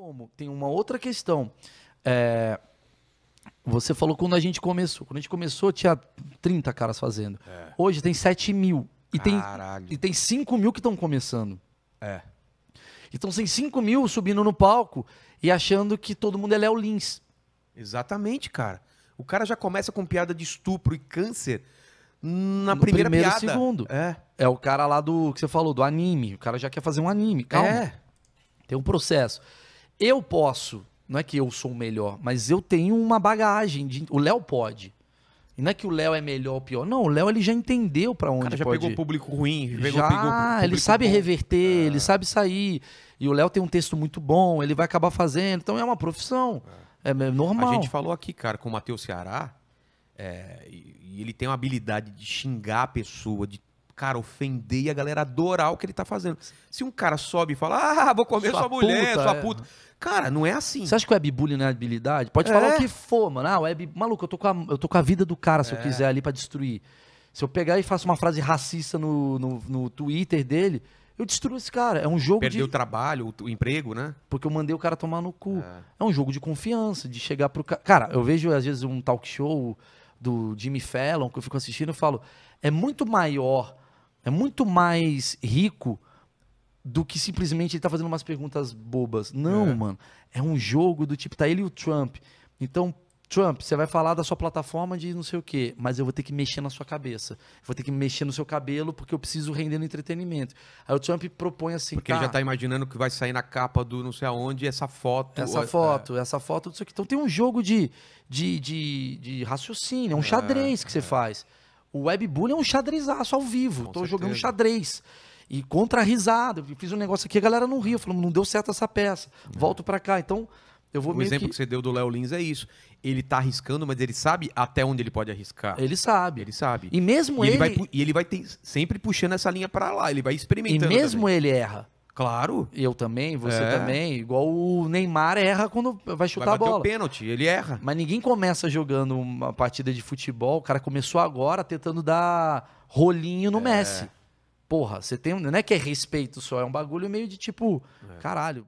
Como? Tem uma outra questão. É, você falou quando a gente começou. Quando a gente começou, tinha 30 caras fazendo. É. Hoje tem 7 mil. E Caralho. tem, e tem 5 mil que estão começando. É. Então tem 5 mil subindo no palco e achando que todo mundo é Léo Lins. Exatamente, cara. O cara já começa com piada de estupro e câncer na no primeira primeiro piada. segundo. É. É o cara lá do que você falou, do anime. O cara já quer fazer um anime. Calma. É. Tem um processo eu posso, não é que eu sou o melhor, mas eu tenho uma bagagem. De, o Léo pode. E não é que o Léo é melhor ou pior. Não, o Léo ele já entendeu para onde cara já pode pegou ir. público ruim, já pegou já, público ele sabe bom. reverter, é. ele ah. sabe sair. E o Léo tem um texto muito bom, ele vai acabar fazendo. Então é uma profissão. É, é normal. A gente falou aqui, cara, com o Matheus Ceará, é, e ele tem uma habilidade de xingar a pessoa, de cara, ofender e a galera adorar o que ele tá fazendo. Se um cara sobe e fala, ah, vou comer sua, sua mulher, puta, sua é. puta. Cara, não é assim. Você acha que o webbullying é habilidade? Pode é. falar o que for, mano. Ah, web... Maluco, eu tô, com a, eu tô com a vida do cara se é. eu quiser ali para destruir. Se eu pegar e faço uma frase racista no, no, no Twitter dele, eu destruo esse cara. É um jogo Perdeu de... o trabalho, o emprego, né? Porque eu mandei o cara tomar no cu. É, é um jogo de confiança, de chegar pro cara... Cara, eu vejo às vezes um talk show do Jimmy Fallon, que eu fico assistindo, eu falo, é muito maior é muito mais rico do que simplesmente ele tá fazendo umas perguntas bobas. Não, é. mano. É um jogo do tipo, tá ele e o Trump. Então, Trump, você vai falar da sua plataforma de não sei o quê, mas eu vou ter que mexer na sua cabeça. Vou ter que mexer no seu cabelo porque eu preciso render no entretenimento. Aí o Trump propõe assim. Porque tá, ele já tá. tá imaginando que vai sair na capa do não sei aonde essa foto. Essa é, foto, é. essa foto, não sei o quê. Então tem um jogo de, de, de, de raciocínio, é um é, xadrez que você é. faz. O webbullying é um xadrezaço ao vivo. Com Tô certeza. jogando xadrez. E contra a risada. Eu fiz um negócio aqui, a galera não ria. Falou, não deu certo essa peça. É. Volto para cá. Então, eu vou O exemplo que... que você deu do Léo Lins é isso. Ele tá arriscando, mas ele sabe até onde ele pode arriscar. Ele sabe. Ele sabe. E mesmo e ele... ele vai, e ele vai ter, sempre puxando essa linha para lá. Ele vai experimentando. E mesmo também. ele erra. Claro. Eu também, você é. também. Igual o Neymar erra quando vai chutar vai a bola. o pênalti, ele erra. Mas ninguém começa jogando uma partida de futebol. O cara começou agora tentando dar rolinho no é. Messi. Porra, você tem. Não é que é respeito só, é um bagulho meio de tipo, é. caralho.